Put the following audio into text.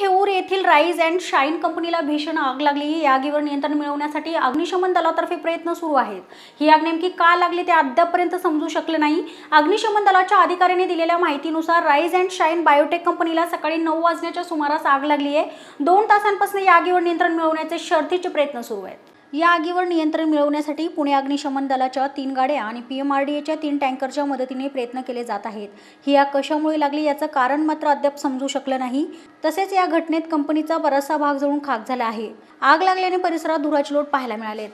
थेऊर येथील rise and shine कंपनीला भीषण आग लागली ही आगीवर नियंत्रण मिळवण्यासाठी अग्निशमन दलातर्फे प्रयत्न सुरू आहेत ही आग नेमकी का लागली ते अद्यापपर्यंत समजू शकले नाही अग्निशमन दलाच्या अधिकाऱ्यांनी दिलेल्या माहितीनुसार राईज अँड शाईन बायोटेक कंपनीला सकाळी नऊ वाजण्याच्या सुमारास आग लागली आहे दोन तासांपासून या आगीवर नियंत्रण मिळवण्याचे शर्थीचे प्रयत्न सुरू आहेत या आगीवर नियंत्रण मिळवण्यासाठी पुणे अग्निशमन दलाच्या तीन गाड्या आणि पी एम आर डी एच्या तीन टँकरच्या मदतीने प्रयत्न केले जात आहेत ही आग कशामुळे लागली याचं कारण मात्र अद्याप समजू शकलं नाही तसेच या घटनेत कंपनीचा बराचसा भाग जळून खाक झाला आहे आग लागल्याने परिसरात धुराची लोट पाहायला मिळालेत